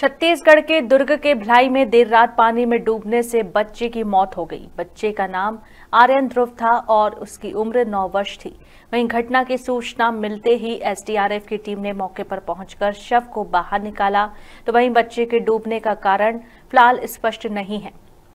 छत्तीसगढ़ के दुर्ग के भिलाई में देर रात पानी में डूबने से बच्चे की मौत हो गई बच्चे का नाम आर्यन ध्रुव था और उसकी उम्र 9 वर्ष थी वहीं घटना की सूचना मिलते ही एसडीआरएफ की टीम ने मौके पर पहुंचकर शव को बाहर निकाला तो वहीं बच्चे के डूबने का कारण फिलहाल स्पष्ट नहीं है